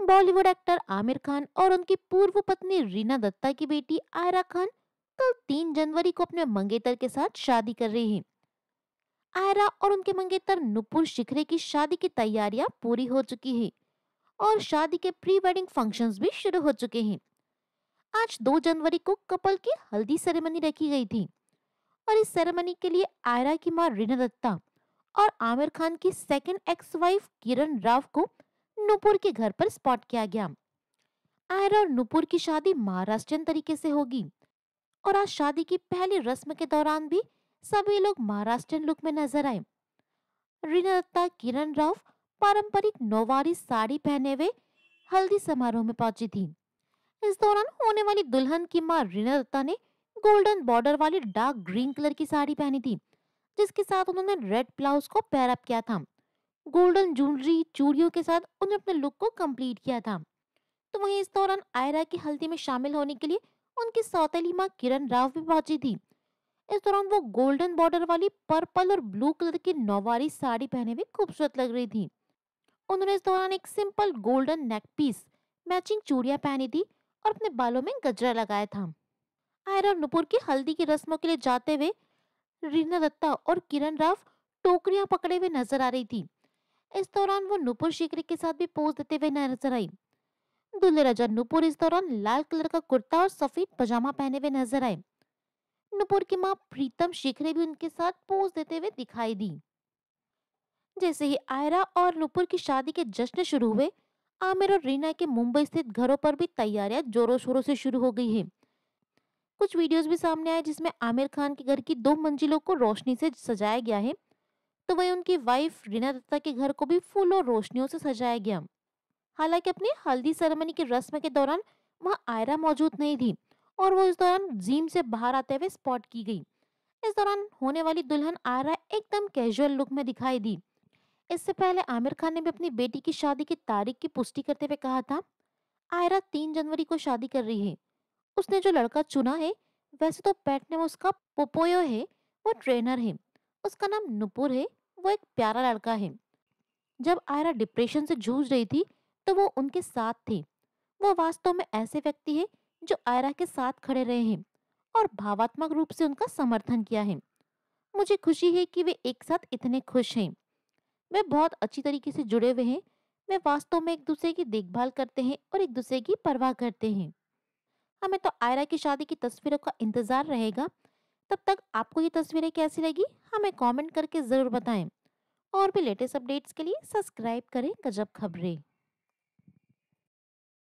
Bollywood actor Aamir Khan और उनकी पूर्व पत्नी रीना दत्ता की बेटी आयरा खान कल तीन जनवरी को अपने मंगेतर के साथ शादी कर रही हैं आयरा और उनके मंगेतर नुपुर शिखरे की शादी की तैयारियां पूरी हो चुकी है और शादी के प्री वेडिंग फंक्शन भी शुरू हो चुके हैं आज दो जनवरी को कपल की हल्दी सेरेमनी रखी गई थी और इस सेरेमनी के लिए आयरा की मां रीना दत्ता और आमिर खान की second ex wife Kiran Rao को नुपुर के घर पर स्पॉट किया गया आयरा और नुपुर की शादी महाराष्ट्रियन तरीके से होगी और आज शादी की पहली रस्म के दौरान भी सभी लोग महाराष्ट्रियन लुक में नजर आए रीना दत्ता किरण राव पारंपरिक नौवारी साड़ी पहने हुए हल्दी समारोह में पहुंची थी इस दौरान होने वाली दुल्हन की मां रीना दत्ता ने गोल्डन बॉर्डर वाली डार्क ग्रीन कलर की साड़ी पहनी थी जिसके साथ उन्होंने रेड ब्लाउज को पैरअप किया था गोल्डन ज्वेलरी चूड़ियों के साथ उन्होंने अपने लुक को कंप्लीट किया था तो वहीं इस दौरान आयरा की हल्दी में शामिल होने के लिए उनकी सौतेली माँ किरण राव भी पहुंची थी इस दौरान वो गोल्डन बॉर्डर वाली पर्पल और ब्लू कलर की नौवारी साड़ी पहने हुए खूबसूरत लग रही थी उन्होंने इस दौरान एक simple golden neck piece matching चूड़िया पहनी थी और अपने बालों में गजरा लगाया था आयरा और नुपुर की हल्दी की रस्मों के लिए जाते हुए रीना दत्ता और किरण राव टोकरियां पकड़े हुए नजर आ रही थी इस दौरान वो नूपुर शिकरी के साथ भी पोज देते हुए नजर आई दूल्हे राजा नूपुर इस दौरान लाल कलर का कुर्ता और सफेद पजामा पहने हुए नजर आए नूपुर की माँ प्रीतम शिखरे भी उनके साथ पोज देते हुए दिखाई दी जैसे ही आयरा और नूपुर की शादी के जश्न शुरू हुए आमिर और रीना के मुंबई स्थित घरों पर भी तैयारियां जोरों शोरों से शुरू हो गई है कुछ वीडियोस भी सामने आए जिसमें आमिर खान के घर की दो मंजिलों को रोशनी से सजाया गया है तो वही उनकी वाइफ रीना दत्ता के घर को भी फूलों रोशनियों से सजाया गया हालांकि अपनी हल्दी सेरेमनी की रस्म के दौरान वह आयरा मौजूद नहीं थी और वो इस दौरान जिम से बाहर आते हुए स्पॉट की गई इस दौरान होने वाली दुल्हन आयरा एकदम कैजुअल लुक में दिखाई दी इससे पहले आमिर खान ने भी अपनी बेटी की शादी की तारीख की पुष्टि करते हुए कहा था आयरा तीन जनवरी को शादी कर रही है उसने जो लड़का चुना है वैसे तो पैटने में उसका पोपोयो है वो ट्रेनर है उसका नाम नुपुर है वो एक प्यारा लड़का है जब आयरा डिप्रेशन से जूझ रही थी तो वो उनके साथ थी वो वास्तव में ऐसे व्यक्ति है जो आयरा के साथ खड़े रहे हैं और भावात्मक रूप से उनका समर्थन किया है मुझे खुशी है कि वे एक साथ इतने खुश हैं वे बहुत अच्छी तरीके से जुड़े हुए हैं वे वास्तव में एक दूसरे की देखभाल करते हैं और एक दूसरे की परवाह करते हैं हमें तो आयरा की शादी की तस्वीरों का इंतजार रहेगा तब तक आपको ये तस्वीरें कैसी लगी हमें कमेंट करके ज़रूर बताएं और भी लेटेस्ट अपडेट्स के लिए सब्सक्राइब करें गजब खबरें